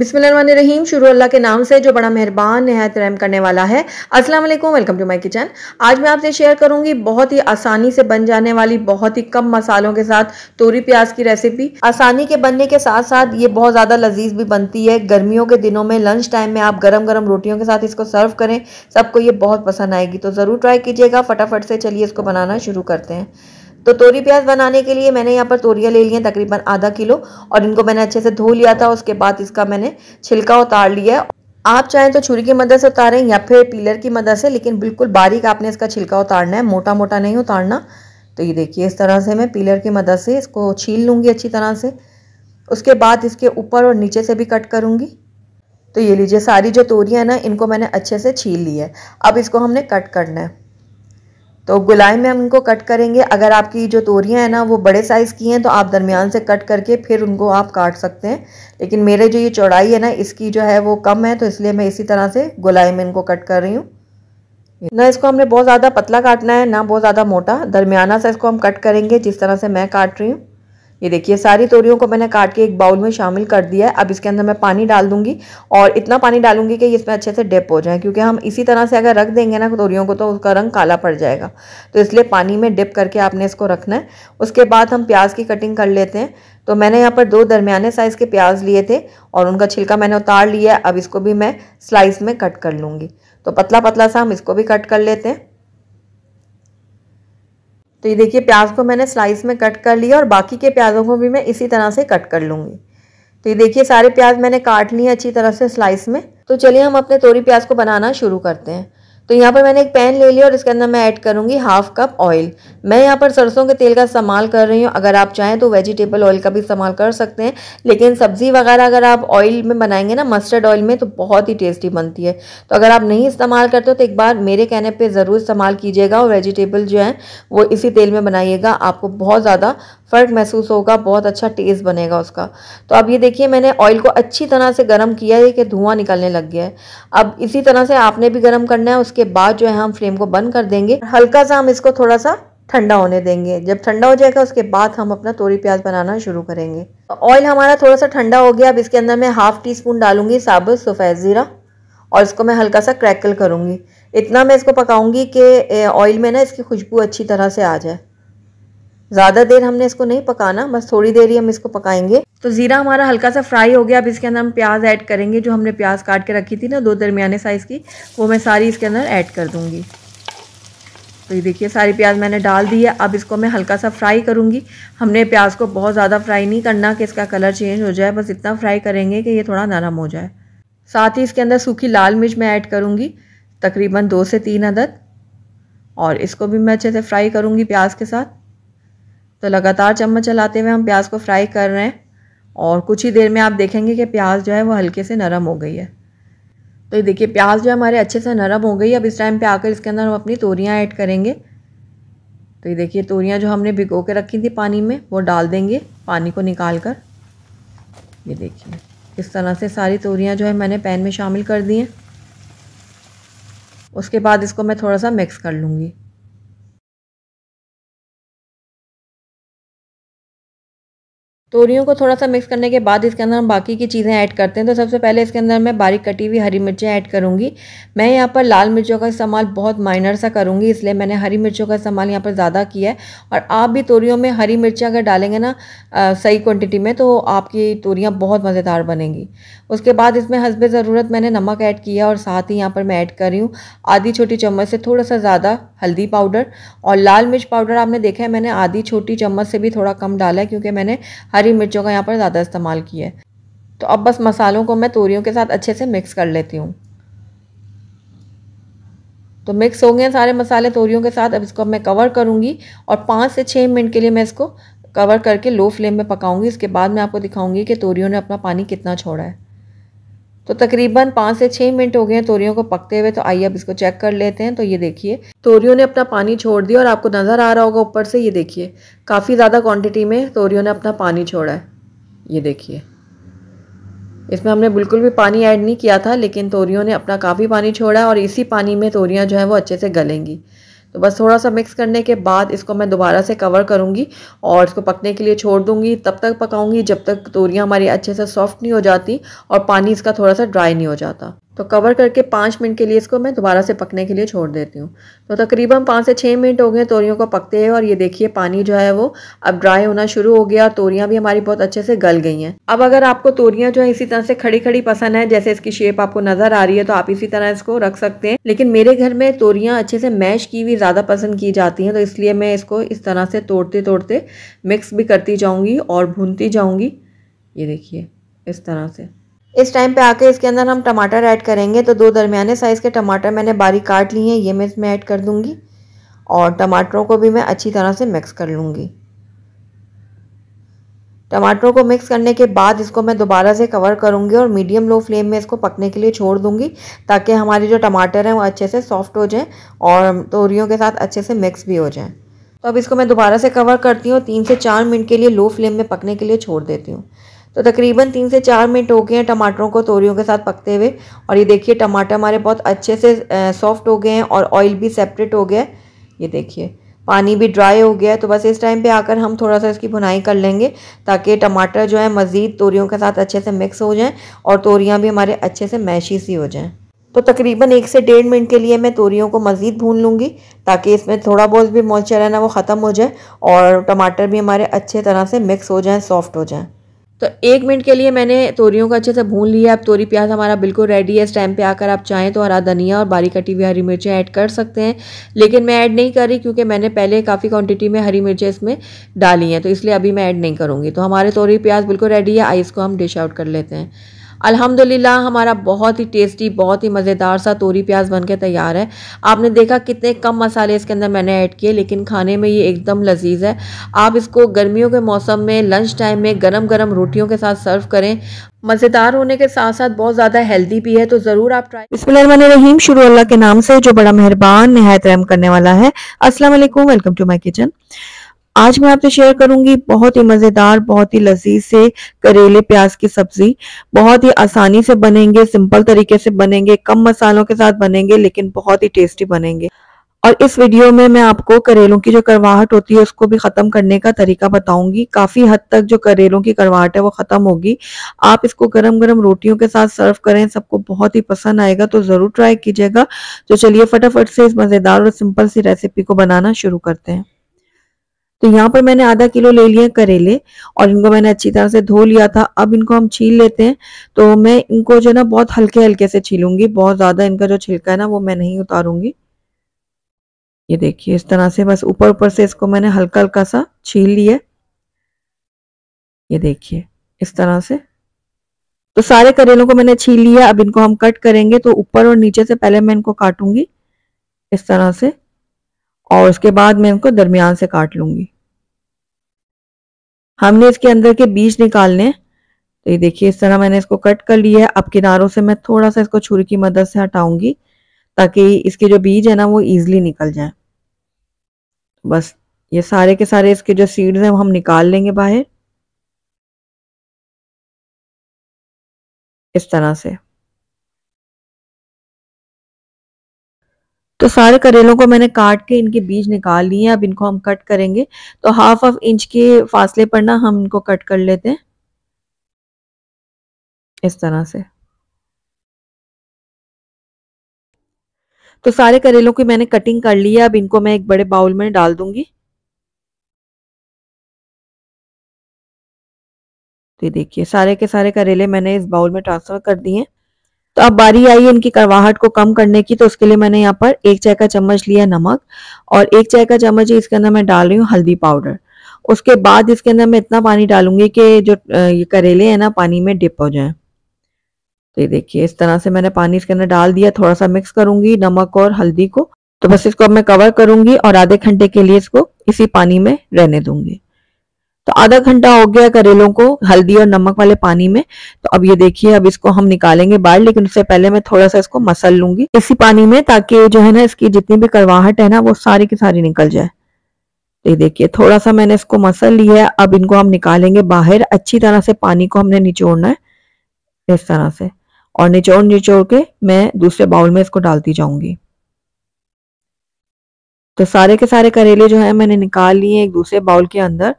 बिस्मिल्लाम शुरू अल्लाह के नाम से जो बड़ा मेहरबान नहायत रहम करने वाला है अस्सलाम वालेकुम वेलकम टू माय किचन आज मैं आपसे शेयर करूंगी बहुत ही आसानी से बन जाने वाली बहुत ही कम मसालों के साथ तोरी प्याज की रेसिपी आसानी के बनने के साथ साथ ये बहुत ज़्यादा लजीज भी बनती है गर्मियों के दिनों में लंच टाइम में आप गर्म गर्म रोटियों के साथ इसको सर्व करें सबको ये बहुत पसंद आएगी तो ज़रूर ट्राई कीजिएगा फटाफट से चलिए इसको बनाना शुरू करते हैं तो तोरी प्याज बनाने के लिए मैंने यहाँ पर तोरियाँ ले ली हैं तकरीबन आधा किलो और इनको मैंने अच्छे से धो लिया था उसके बाद इसका मैंने छिलका उतार लिया आप चाहें तो छुरी की मदद से उतारें या फिर पीलर की मदद से लेकिन बिल्कुल बारीक आपने इसका छिलका उतारना है मोटा मोटा नहीं उतारना तो ये देखिए इस तरह से मैं पीलर की मदद से इसको छील लूँगी अच्छी तरह से उसके बाद इसके ऊपर और नीचे से भी कट करूँगी तो ये लीजिए सारी जो तोरियाँ ना इनको मैंने अच्छे से छील ली है अब इसको हमने कट करना है तो गुलाई में हम इनको कट करेंगे अगर आपकी जो तोरियां हैं ना वो बड़े साइज़ की हैं तो आप दरमियान से कट करके फिर उनको आप काट सकते हैं लेकिन मेरे जो ये चौड़ाई है ना इसकी जो है वो कम है तो इसलिए मैं इसी तरह से गुलाई में इनको कट कर रही हूँ ना इसको हमने बहुत ज़्यादा पतला काटना है ना बहुत ज़्यादा मोटा दरमियाना सा इसको हम कट करेंगे जिस तरह से मैं काट रही हूँ ये देखिए सारी तोरियों को मैंने काट के एक बाउल में शामिल कर दिया है अब इसके अंदर मैं पानी डाल दूंगी और इतना पानी डालूंगी कि इसमें अच्छे से डेप हो जाए क्योंकि हम इसी तरह से अगर रख देंगे ना तोरियों को तो उसका रंग काला पड़ जाएगा तो इसलिए पानी में डिप करके आपने इसको रखना है उसके बाद हम प्याज की कटिंग कर लेते हैं तो मैंने यहाँ पर दो दरमियाने साइज़ के प्याज लिए थे और उनका छिलका मैंने उतार लिया अब इसको भी मैं स्लाइस में कट कर लूँगी तो पतला पतला सा हम इसको भी कट कर लेते हैं तो ये देखिए प्याज को मैंने स्लाइस में कट कर लिया और बाकी के प्याज़ों को भी मैं इसी तरह से कट कर लूँगी तो ये देखिए सारे प्याज मैंने काट लिए अच्छी तरह से स्लाइस में तो चलिए हम अपने तोरी प्याज को बनाना शुरू करते हैं तो यहाँ पर मैंने एक पैन ले लिया और इसके अंदर मैं ऐड करूँगी हाफ कप ऑयल मैं यहाँ पर सरसों के तेल का इस्तेमाल कर रही हूँ अगर आप चाहें तो वेजिटेबल ऑयल का भी इस्तेमाल कर सकते हैं लेकिन सब्ज़ी वगैरह अगर आप ऑयल में बनाएंगे ना मस्टर्ड ऑयल में तो बहुत ही टेस्टी बनती है तो अगर आप नहीं इस्तेमाल करते हो तो एक बार मेरे कहने पर ज़रूर इस्तेमाल कीजिएगा और वेजिटेबल जो है वो इसी तेल में बनाइएगा आपको बहुत ज़्यादा फ़र्क महसूस होगा बहुत अच्छा टेस्ट बनेगा उसका तो अब ये देखिए मैंने ऑयल को अच्छी तरह से गर्म किया है कि धुआं निकलने लग गया है अब इसी तरह से आपने भी गर्म करना है उसके बाद जो है हम फ्लेम को बंद कर देंगे हल्का सा हम इसको थोड़ा सा ठंडा होने देंगे जब ठंडा हो जाएगा उसके बाद हम अपना तोरी प्याज बनाना शुरू करेंगे ऑयल हमारा थोड़ा सा ठंडा हो गया अब इसके अंदर मैं हाफ़ टी स्पून डालूंगी साबुत सफ़ेद ज़ीरा और इसको मैं हल्का सा क्रैकल करूँगी इतना मैं इसको पकाऊंगी कि ऑयल में ना इसकी खुशबू अच्छी तरह से आ जाए ज़्यादा देर हमने इसको नहीं पकाना बस थोड़ी देर ही हम इसको पकाएंगे तो ज़ीरा हमारा हल्का सा फ्राई हो गया अब इसके अंदर हम प्याज ऐड करेंगे जो हमने प्याज काट के रखी थी ना दो दरमियाने साइज़ की वो मैं सारी इसके अंदर ऐड कर दूँगी तो ये देखिए सारी प्याज मैंने डाल दी है अब इसको मैं हल्का सा फ्राई करूँगी हमने प्याज को बहुत ज़्यादा फ्राई नहीं करना कि इसका कलर चेंज हो जाए बस इतना फ्राई करेंगे कि ये थोड़ा नरम हो जाए साथ ही इसके अंदर सूखी लाल मिर्च मैं ऐड करूँगी तकरीबन दो से तीन अदद और इसको भी मैं अच्छे से फ्राई करूँगी प्याज के साथ तो लगातार चम्मच चलाते हुए हम प्याज को फ्राई कर रहे हैं और कुछ ही देर में आप देखेंगे कि प्याज जो है वो हल्के से नरम हो गई है तो ये देखिए प्याज जो है हमारे अच्छे से नरम हो गई अब इस टाइम पे आकर इसके अंदर हम अपनी तोरियाँ ऐड करेंगे तो ये देखिए तोरियाँ जो हमने भिगो के रखी थी पानी में वो डाल देंगे पानी को निकाल कर ये देखिए इस तरह से सारी तोरियाँ जो है मैंने पैन में शामिल कर दी हैं उसके बाद इसको मैं थोड़ा सा मिक्स कर लूँगी तोरियों को थोड़ा सा मिक्स करने के बाद इसके अंदर हम बाकी की चीज़ें ऐड करते हैं तो सबसे पहले इसके अंदर मैं बारीक कटी हुई हरी मिर्चें ऐड करूँगी मैं यहाँ पर लाल मिर्चों का इस्तेमाल बहुत माइनर सा करूँगी इसलिए मैंने हरी मिर्चों का इस्तेमाल यहाँ पर ज़्यादा किया है और आप भी तोरियों में हरी मिर्चें अगर डालेंगे ना सही क्वान्टिटी में तो आपकी तोरियाँ बहुत मज़ेदार बनेंगी उसके बाद इसमें हंसब ज़रूरत मैंने नमक ऐड किया और साथ ही यहाँ पर मैं ऐड कर रही हूँ आधी छोटी चम्मच से थोड़ा सा ज़्यादा हल्दी पाउडर और लाल मिर्च पाउडर आपने देखा है मैंने आधी छोटी चम्मच से भी थोड़ा कम डाला है क्योंकि मैंने हरी हरी मिर्चों का यहाँ पर ज़्यादा इस्तेमाल किया है तो अब बस मसालों को मैं तोरियों के साथ अच्छे से मिक्स कर लेती हूँ तो मिक्स हो गए सारे मसाले तोरियों के साथ अब इसको मैं कवर करूँगी और पाँच से छः मिनट के लिए मैं इसको कवर करके लो फ्लेम में पकाऊंगी इसके बाद मैं आपको दिखाऊंगी कि तोरियों ने अपना पानी कितना छोड़ा है तो तकरीबन पाँच से छः मिनट हो गए हैं तोरियों को पकते हुए तो आइए अब इसको चेक कर लेते हैं तो ये देखिए तोरियों ने अपना पानी छोड़ दिया और आपको नज़र आ रहा होगा ऊपर से ये देखिए काफ़ी ज़्यादा क्वांटिटी में तोरियों ने अपना पानी छोड़ा है ये देखिए इसमें हमने बिल्कुल भी पानी ऐड नहीं किया था लेकिन तोरियों ने अपना काफ़ी पानी छोड़ा और इसी पानी में तोरियाँ जो हैं वो अच्छे से गलेंगी तो बस थोड़ा सा मिक्स करने के बाद इसको मैं दोबारा से कवर करूँगी और इसको पकने के लिए छोड़ दूँगी तब तक पकाऊँगी जब तक तोरियाँ हमारी अच्छे से सॉफ्ट नहीं हो जाती और पानी इसका थोड़ा सा ड्राई नहीं हो जाता तो कवर करके पाँच मिनट के लिए इसको मैं दोबारा से पकने के लिए छोड़ देती हूँ तो तकरीबन पाँच से छः मिनट हो गए तोरियों को पकते हैं और ये देखिए पानी जो है वो अब ड्राई होना शुरू हो गया और तोरियाँ भी हमारी बहुत अच्छे से गल गई हैं अब अगर आपको तोरियाँ जो है इसी तरह से खड़ी खड़ी पसंद है जैसे इसकी शेप आपको नज़र आ रही है तो आप इसी तरह इसको रख सकते हैं लेकिन मेरे घर में तोरियाँ अच्छे से मैश की हुई ज़्यादा पसंद की जाती हैं तो इसलिए मैं इसको इस तरह से तोड़ते तोड़ते मिक्स भी करती जाऊँगी और भूनती जाऊँगी ये देखिए इस तरह से इस टाइम पे आके इसके अंदर हम टमाटर ऐड करेंगे तो दो दरमियाने साइज़ के टमाटर मैंने बारीक काट लिए हैं ये मैं इसमें ऐड कर दूँगी और टमाटरों को भी मैं अच्छी तरह से मिक्स कर लूँगी टमाटरों को मिक्स करने के बाद इसको मैं दोबारा से कवर करूँगी और मीडियम लो फ्लेम में इसको पकने के लिए छोड़ दूँगी ताकि हमारे जो टमाटर हैं वो अच्छे से सॉफ्ट हो जाएँ और तोरियों के साथ अच्छे से मिक्स भी हो जाएँ तो अब इसको मैं दोबारा से कवर करती हूँ तीन से चार मिनट के लिए लो फ्लेम में पकने के लिए छोड़ देती हूँ तो तकरीबन तीन से चार मिनट हो गए हैं टमाटरों को तोरियों के साथ पकते हुए और ये देखिए टमाटर हमारे बहुत अच्छे से सॉफ्ट हो गए हैं और ऑयल भी सेपरेट हो गया है ये देखिए पानी भी ड्राई हो गया है तो बस इस टाइम पे आकर हम थोड़ा सा इसकी भुनाई कर लेंगे ताकि टमाटर जो है मज़ीद तोरियों के साथ अच्छे से मिक्स हो जाएँ और तोरियाँ भी हमारे अच्छे से मैशी सी हो जाएँ तो तकरीबन एक से डेढ़ मिनट के लिए मैं तोरियों को मज़ीद भून लूँगी ताकि इसमें थोड़ा बहुत भी मॉइस्चर है ना वो ख़त्म हो जाए और टमाटर भी हमारे अच्छे तरह से मिक्स हो जाएँ सॉफ्ट हो जाएँ तो एक मिनट के लिए मैंने तोरियों को अच्छे से भून लिया अब तोरी प्याज हमारा बिल्कुल रेडी है इस टाइम पे आकर आप चाहें तो हरा धनिया और बारीक कटी हुई हरी मिर्चें ऐड कर सकते हैं लेकिन मैं ऐड नहीं कर रही क्योंकि मैंने पहले काफ़ी क्वांटिटी में हरी मिर्चें इसमें डाली हैं तो इसलिए अभी मैं ऐड नहीं करूँगी तो हमारे तोरी प्याज बिल्कुल रेडी है आइस को हम डिश आउट कर लेते हैं अल्हम्दुलिल्लाह हमारा बहुत ही टेस्टी बहुत ही मज़ेदार सा तोरी प्याज बन के तैयार है आपने देखा कितने कम मसाले इसके अंदर मैंने ऐड किए लेकिन खाने में ये एकदम लजीज है आप इसको गर्मियों के मौसम में लंच टाइम में गरम गरम रोटियों के साथ सर्व करें मज़ेदार होने के साथ साथ बहुत ज़्यादा हेल्दी भी है तो ज़रूर आप ट्राई बिस्मिल्लाह रहीम शुरू अल्लाह के नाम से जो बड़ा मेहरबान नहायत रहम करने वाला है अस्सलाम वालेकुम वेलकम टू माई किचन आज मैं आपसे शेयर करूंगी बहुत ही मजेदार बहुत ही लजीज से करेले प्याज की सब्जी बहुत ही आसानी से बनेंगे सिंपल तरीके से बनेंगे कम मसालों के साथ बनेंगे लेकिन बहुत ही टेस्टी बनेंगे और इस वीडियो में मैं आपको करेलों की जो करवाहट होती है उसको भी खत्म करने का तरीका बताऊंगी काफी हद तक जो करेलों की करवाहट है वो खत्म होगी आप इसको गरम गरम रोटियों के साथ सर्व करें सबको बहुत ही पसंद आएगा तो जरूर ट्राई कीजिएगा तो चलिए फटाफट से इस मजेदार और सिंपल सी रेसिपी को बनाना शुरू करते हैं तो यहाँ पर मैंने आधा किलो ले लिया करेले और इनको मैंने अच्छी तरह से धो लिया था अब इनको हम छील लेते हैं तो मैं इनको जो है ना बहुत हल्के हल्के से छीलूंगी बहुत ज़्यादा इनका जो छिलका है ना वो मैं नहीं उतारूंगी ये देखिए इस तरह से बस ऊपर ऊपर से इसको मैंने हल्का हल्का सा छील लिया ये देखिए इस तरह से तो सारे करेलों को मैंने छील लिया अब इनको हम कट करेंगे तो ऊपर और नीचे से पहले मैं इनको काटूंगी इस तरह से और उसके बाद मैं इनको दरमियान से काट लूंगी हमने इसके अंदर के बीज निकालने तो ये देखिए इस तरह मैंने इसको कट कर लिया है अब किनारों से मैं थोड़ा सा इसको छुरी की मदद से हटाऊंगी ताकि इसके जो बीज है ना वो इजिली निकल जाए बस ये सारे के सारे इसके जो सीड्स हैं वो हम निकाल लेंगे बाहर इस तरह से तो सारे करेलों को मैंने काट के इनके बीज निकाल लिए हैं अब इनको हम कट करेंगे तो हाफ ऑफ इंच के फासले पर ना हम इनको कट कर लेते हैं इस तरह से तो सारे करेलों की मैंने कटिंग कर ली है अब इनको मैं एक बड़े बाउल में डाल दूंगी तो देखिए सारे के सारे करेले मैंने इस बाउल में ट्रांसफर कर दिए हैं तो अब बारी आई है इनकी करवाहट को कम करने की तो उसके लिए मैंने यहाँ पर एक चाय का चम्मच लिया नमक और एक चाय का चम्मच इसके अंदर मैं डाल रही हूँ हल्दी पाउडर उसके बाद इसके अंदर मैं इतना पानी डालूंगी कि जो ये करेले हैं ना पानी में डिप हो जाए तो ये देखिए इस तरह से मैंने पानी इसके अंदर डाल दिया थोड़ा सा मिक्स करूंगी नमक और हल्दी को तो बस इसको अब मैं कवर करूंगी और आधे घंटे के लिए इसको इसी पानी में रहने दूंगी तो आधा घंटा हो गया करेलों को हल्दी और नमक वाले पानी में तो अब ये देखिए अब इसको हम निकालेंगे बाहर लेकिन उससे पहले मैं थोड़ा सा इसको मसल लूंगी इसी पानी में ताकि जो है ना इसकी जितनी भी करवाहट है ना वो सारी की सारी निकल जाए तो ये देखिए थोड़ा सा मैंने इसको मसल लिया है अब इनको हम निकालेंगे बाहर अच्छी तरह से पानी को हमने निचोड़ना है इस तरह से और निचोड़ निचोड़ के मैं दूसरे बाउल में इसको डालती जाऊंगी तो सारे के सारे करेले जो है मैंने निकाल लिए एक दूसरे बाउल के अंदर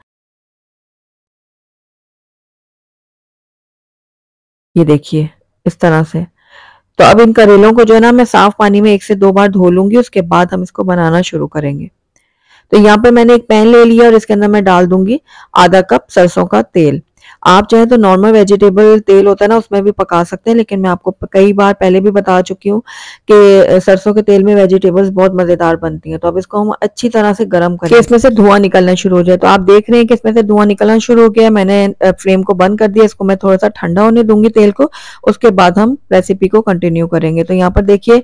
ये देखिए इस तरह से तो अब इन करेलों को जो है ना मैं साफ पानी में एक से दो बार धो लूंगी उसके बाद हम इसको बनाना शुरू करेंगे तो यहाँ पे मैंने एक पैन ले लिया और इसके अंदर मैं डाल दूंगी आधा कप सरसों का तेल आप चाहे तो नॉर्मल वेजिटेबल तेल होता है ना उसमें भी पका सकते हैं लेकिन मैं आपको कई बार पहले भी बता चुकी हूँ कि सरसों के तेल में वेजिटेबल्स बहुत मज़ेदार बनती हैं तो अब इसको हम अच्छी तरह से गर्म करें इसमें से धुआं निकलना शुरू हो जाए तो आप देख रहे हैं कि इसमें से धुआं निकलना शुरू हो गया मैंने फ्लेम को बंद कर दिया इसको मैं थोड़ा सा ठंडा होने दूंगी तेल को उसके बाद हम रेसिपी को कंटिन्यू करेंगे तो यहाँ पर देखिए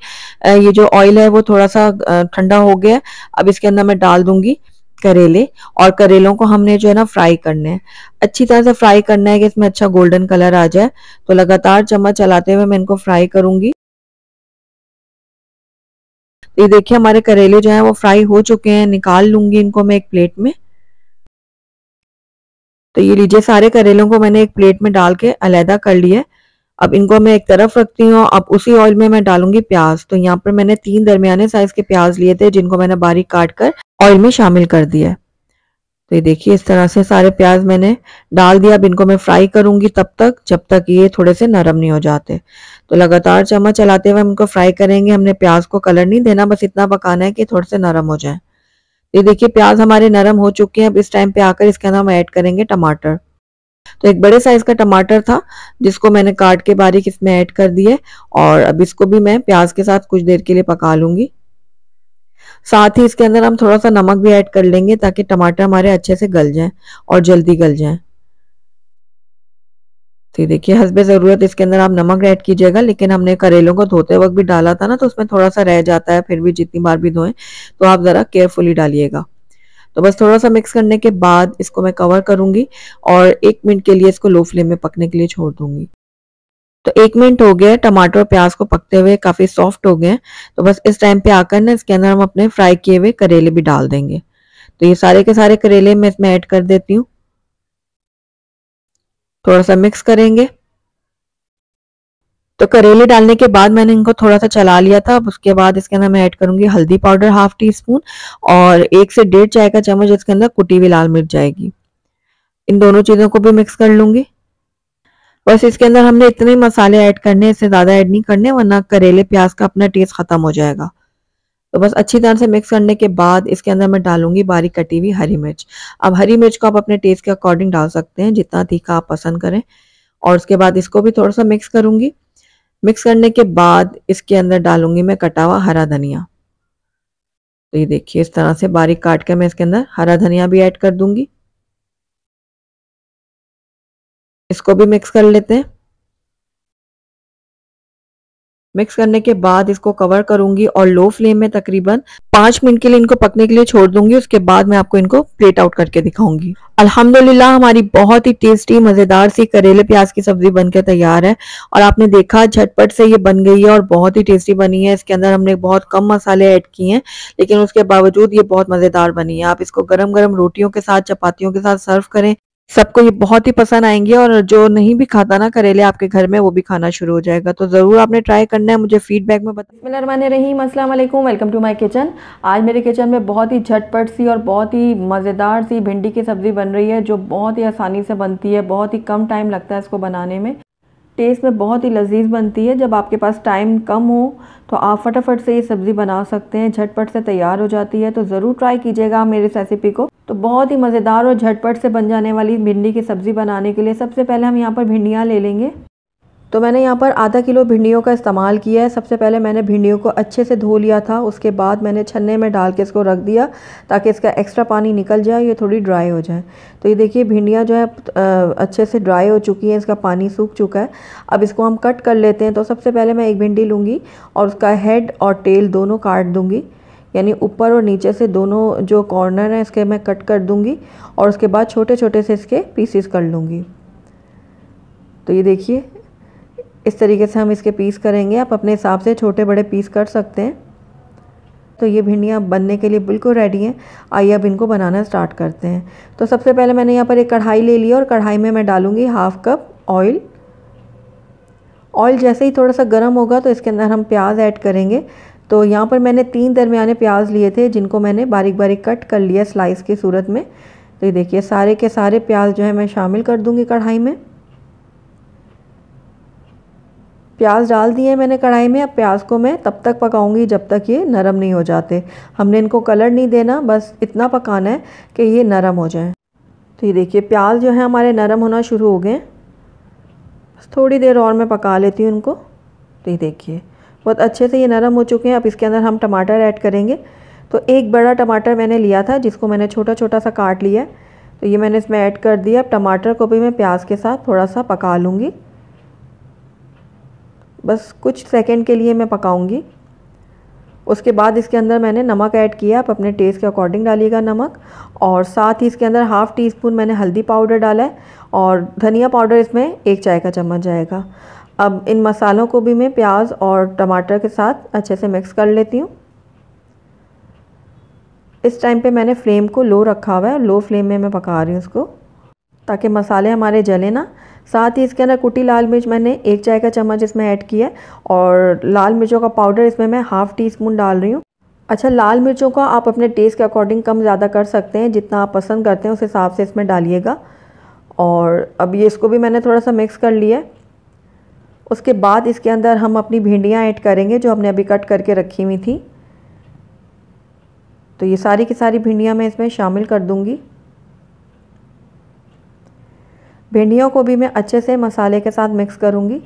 ये जो ऑयल है वो थोड़ा सा ठंडा हो गया अब इसके अंदर मैं डाल दूंगी करेले और करेलों को हमने जो है ना फ्राई करने हैं अच्छी तरह से फ्राई करना है कि इसमें अच्छा गोल्डन कलर आ जाए तो लगातार चम्मच चलाते हुए मैं इनको फ्राई करूंगी तो ये देखिए हमारे करेले जो है वो फ्राई हो चुके हैं निकाल लूंगी इनको मैं एक प्लेट में तो ये लीजिए सारे करेलों को मैंने एक प्लेट में डाल के अलहदा कर लिया अब इनको मैं एक तरफ रखती हूँ अब उसी ऑयल में मैं डालूंगी प्याज तो यहाँ पर मैंने तीन दरमियाने साइज के प्याज लिए थे जिनको मैंने बारीक काट कर ऑयल में शामिल कर दिया है तो ये देखिए इस तरह से सारे प्याज मैंने डाल दिया अब इनको मैं फ्राई करूंगी तब तक जब तक ये थोड़े से नरम नहीं हो जाते तो लगातार चम्मच चलाते हुए हम इनको फ्राई करेंगे हमने प्याज को कलर नहीं देना बस इतना पकाना है कि थोड़े से नरम हो जाए ये देखिए प्याज हमारे नरम हो चुके हैं अब इस टाइम पे आकर इसके अंदर हम ऐड करेंगे टमाटर तो एक बड़े साइज का टमाटर था जिसको मैंने काट के बारीक इसमें ऐड कर दिए और अब इसको भी मैं प्याज के साथ कुछ देर के लिए पका लूंगी साथ ही इसके अंदर हम थोड़ा सा नमक भी ऐड कर लेंगे ताकि टमाटर हमारे अच्छे से गल जाएं और जल्दी गल जाएं तो ये देखिए हसबे ज़रूरत इसके अंदर आप नमक ऐड कीजिएगा लेकिन हमने करेलों को धोते वक्त भी डाला था ना तो उसमें थोड़ा सा रह जाता है फिर भी जितनी बार भी धोएं तो आप ज़रा केयरफुली डालिएगा तो बस थोड़ा सा मिक्स करने के बाद इसको मैं कवर करूंगी और एक मिनट के लिए इसको लो फ्लेम में पकने के लिए छोड़ दूंगी तो एक मिनट हो गया टमाटर और प्याज को पकते हुए काफ़ी सॉफ्ट हो गए हैं तो बस इस टाइम पे आकर ना इसके अंदर हम अपने फ्राई किए हुए करेले भी डाल देंगे तो ये सारे के सारे करेले मैं इसमें ऐड कर देती हूँ थोड़ा सा मिक्स करेंगे तो करेले डालने के बाद मैंने इनको थोड़ा सा चला लिया था अब उसके बाद इसके अंदर मैं ऐड करूंगी हल्दी पाउडर हाफ टी स्पून और एक से डेढ़ चाय का चम्मच इसके अंदर कुटी हुई लाल मिर्च जाएगी इन दोनों चीज़ों को भी मिक्स कर लूंगी बस इसके अंदर हमने इतने मसाले ऐड करने इससे ज़्यादा ऐड नहीं करने वरना करेले प्याज का अपना टेस्ट ख़त्म हो जाएगा तो बस अच्छी तरह से मिक्स करने के बाद इसके अंदर मैं डालूंगी बारीक कटी हुई हरी मिर्च अब हरी मिर्च को आप अपने टेस्ट के अकॉर्डिंग डाल सकते हैं जितना तीखा आप पसंद करें और उसके बाद इसको भी थोड़ा सा मिक्स करूंगी मिक्स करने के बाद इसके अंदर डालूंगी मैं कटा हुआ हरा धनिया तो ये देखिए इस तरह से बारीक काट के मैं इसके अंदर हरा धनिया भी ऐड कर दूंगी इसको भी मिक्स कर लेते हैं मिक्स करने के बाद इसको कवर करूंगी और लो फ्लेम में तकरीबन पांच मिनट के लिए इनको पकने के लिए छोड़ दूंगी उसके बाद मैं आपको इनको प्लेट आउट करके दिखाऊंगी अल्हम्दुलिल्लाह हमारी बहुत ही टेस्टी मजेदार सी करेले प्याज की सब्जी बनकर तैयार है और आपने देखा झटपट से ये बन गई है और बहुत ही टेस्टी बनी है इसके अंदर हमने बहुत कम मसाले ऐड किए हैं लेकिन उसके बावजूद ये बहुत मजेदार बनी है आप इसको गर्म गर्म रोटियों के साथ चपातियों के साथ सर्व करें सबको ये बहुत ही पसंद आएंगे और जो नहीं भी खाता ना करेले आपके घर में वो भी खाना शुरू हो जाएगा तो ज़रूर आपने ट्राई करना है मुझे फीडबैक में बता रही रहीम अस्सलाम वालेकुम वेलकम टू माय किचन आज मेरे किचन में बहुत ही झटपट सी और बहुत ही मज़ेदार सी भिंडी की सब्ज़ी बन रही है जो बहुत ही आसानी से बनती है बहुत ही कम टाइम लगता है इसको बनाने में टेस्ट में बहुत ही लजीज बनती है जब आपके पास टाइम कम हो तो आप फटाफट से ये सब्ज़ी बना सकते हैं झटपट से तैयार हो जाती है तो ज़रूर ट्राई कीजिएगा मेरी रेसिपी को तो बहुत ही मज़ेदार और झटपट से बन जाने वाली भिंडी की सब्ज़ी बनाने के लिए सबसे पहले हम यहाँ पर भिंडियाँ ले लेंगे तो मैंने यहाँ पर आधा किलो भिंडियों का इस्तेमाल किया है सबसे पहले मैंने भिंडियों को अच्छे से धो लिया था उसके बाद मैंने छन्ने में डाल के इसको रख दिया ताकि इसका एक्स्ट्रा पानी निकल जाए ये थोड़ी ड्राई हो जाए तो ये देखिए भिंडियाँ जो है अच्छे से ड्राई हो चुकी हैं इसका पानी सूख चुका है अब इसको हम कट कर लेते हैं तो सबसे पहले मैं एक भिंडी लूँगी और उसका हेड और टेल दोनों काट दूँगी यानी ऊपर और नीचे से दोनों जो कॉर्नर हैं इसके मैं कट कर दूंगी और उसके बाद छोटे छोटे से इसके पीसेस कर लूँगी तो ये देखिए इस तरीके से हम इसके पीस करेंगे आप अपने हिसाब से छोटे बड़े पीस कर सकते हैं तो ये भिंडियाँ बनने के लिए बिल्कुल रेडी हैं आइए अब इनको बनाना स्टार्ट करते हैं तो सबसे पहले मैंने यहाँ पर एक कढ़ाई ले ली और कढ़ाई में मैं डालूँगी हाफ़ कप ऑयल ऑयल जैसे ही थोड़ा सा गर्म होगा तो इसके अंदर हम प्याज ऐड करेंगे तो यहाँ पर मैंने तीन दरमियाने प्याज लिए थे जिनको मैंने बारीक बारीक कट कर लिया स्लाइस की सूरत में तो ये देखिए सारे के सारे प्याज जो है मैं शामिल कर दूँगी कढ़ाई में प्याज डाल दिए मैंने कढ़ाई में अब प्याज को मैं तब तक पकाऊंगी जब तक ये नरम नहीं हो जाते हमने इनको कलर नहीं देना बस इतना पकाना है कि ये नरम हो जाए तो ये देखिए प्याज जो है हमारे नरम होना शुरू हो गए बस थोड़ी देर और मैं पका लेती हूँ इनको तो ये देखिए बहुत अच्छे से ये नरम हो चुके हैं अब इसके अंदर हम टमाटर ऐड करेंगे तो एक बड़ा टमाटर मैंने लिया था जिसको मैंने छोटा छोटा सा काट लिया तो ये मैंने इसमें ऐड कर दिया अब टमाटर को भी मैं प्याज के साथ थोड़ा सा पका लूँगी बस कुछ सेकेंड के लिए मैं पकाऊंगी उसके बाद इसके अंदर मैंने नमक ऐड किया आप अपने टेस्ट के अकॉर्डिंग डालिएगा नमक और साथ ही इसके अंदर हाफ़ टी स्पून मैंने हल्दी पाउडर डाला है और धनिया पाउडर इसमें एक चाय का चम्मच जाएगा अब इन मसालों को भी मैं प्याज और टमाटर के साथ अच्छे से मिक्स कर लेती हूँ इस टाइम पे मैंने फ्लेम को लो रखा हुआ है लो फ्लेम में मैं पका रही हूँ इसको ताकि मसाले हमारे जले ना साथ ही इसके अंदर कुटी लाल मिर्च मैंने एक चाय का चम्मच इसमें ऐड किया है और लाल मिर्चों का पाउडर इसमें मैं हाफ़ टी स्पून डाल रही हूँ अच्छा लाल मिर्चों का आप अपने टेस्ट के अकॉर्डिंग कम ज़्यादा कर सकते हैं जितना आप पसंद करते हैं उस हिसाब से इसमें डालिएगा और अब ये इसको भी मैंने थोड़ा सा मिक्स कर लिया है उसके बाद इसके अंदर हम अपनी भिंडियाँ ऐड करेंगे जो हमने अभी कट करके रखी हुई थी तो ये सारी की सारी भिंडियाँ मैं इसमें शामिल कर दूँगी भिंडियों को भी मैं अच्छे से मसाले के साथ मिक्स करूँगी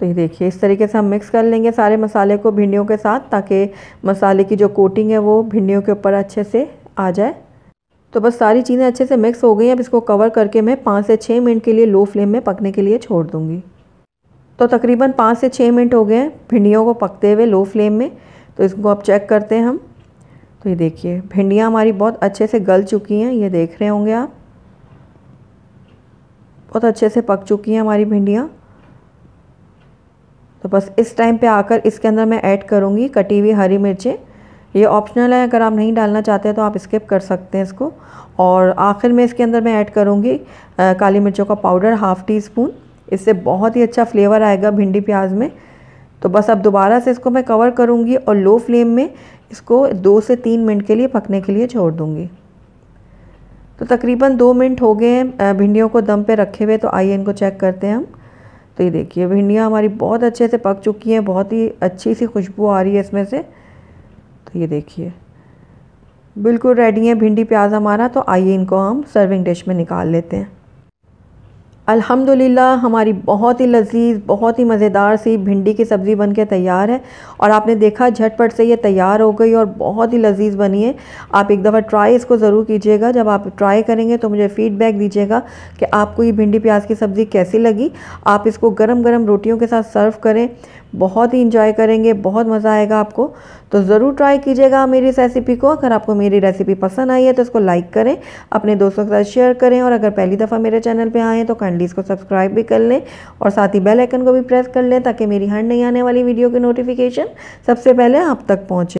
तो ये देखिए इस तरीके से हम मिक्स कर लेंगे सारे मसाले को भिंडियों के साथ ताकि मसाले की जो कोटिंग है वो भिंडियों के ऊपर अच्छे से आ जाए तो बस सारी चीज़ें अच्छे से मिक्स हो गई हैं अब इसको कवर करके मैं पाँच से छः मिनट के लिए लो फ्लेम में पकने के लिए छोड़ दूँगी तो तकरीबन पाँच से छः मिनट हो गए हैं भिंडियों को पकते हुए लो फ्लेम में तो इसको आप चेक करते हैं हम तो ये देखिए भिंडियाँ हमारी बहुत अच्छे से गल चुकी हैं ये देख रहे होंगे आप बहुत अच्छे से पक चुकी हैं हमारी भिंडियाँ तो बस इस टाइम पे आकर इसके अंदर मैं ऐड करूँगी कटी हुई हरी मिर्चें ये ऑप्शनल है अगर आप नहीं डालना चाहते तो आप स्किप कर सकते हैं इसको और आखिर में इसके अंदर मैं ऐड करूँगी काली मिर्चों का पाउडर हाफ़ टी स्पून इससे बहुत ही अच्छा फ्लेवर आएगा भिंडी प्याज में तो बस अब दोबारा से इसको मैं कवर करूँगी और लो फ्लेम में इसको दो से तीन मिनट के लिए पकने के लिए छोड़ दूँगी तो तकरीबन दो मिनट हो गए हैं भिंडियों को दम पे रखे हुए तो आइए इनको चेक करते हैं हम तो ये देखिए भिंडियाँ हमारी बहुत अच्छे से पक चुकी हैं बहुत ही अच्छी सी खुशबू आ रही है इसमें से तो ये देखिए बिल्कुल रेडी है भिंडी प्याज हमारा तो आइए इनको हम सर्विंग डिश में निकाल लेते हैं अल्हम्दुलिल्लाह हमारी बहुत ही लजीज बहुत ही मज़ेदार सी भिंडी की सब्ज़ी बन के तैयार है और आपने देखा झटपट से ये तैयार हो गई और बहुत ही लजीज़ बनी है आप एक दफ़ा ट्राई इसको ज़रूर कीजिएगा जब आप ट्राई करेंगे तो मुझे फ़ीडबैक दीजिएगा कि आपको ये भिंडी प्याज की सब्ज़ी कैसी लगी आप इसको गर्म गर्म रोटियों के साथ सर्व करें बहुत ही इंजॉय करेंगे बहुत मज़ा आएगा आपको तो ज़रूर ट्राई कीजिएगा मेरी इस रेसिपी को अगर आपको मेरी रेसिपी पसंद आई है तो इसको लाइक करें अपने दोस्तों के साथ शेयर करें और अगर पहली दफ़ा मेरे चैनल पर आएँ तो काइंडली इसको सब्सक्राइब भी कर लें और साथ ही बेल आइकन को भी प्रेस कर लें ताकि मेरी हर नई आने वाली वीडियो की नोटिफिकेशन सबसे पहले आप तक पहुँचे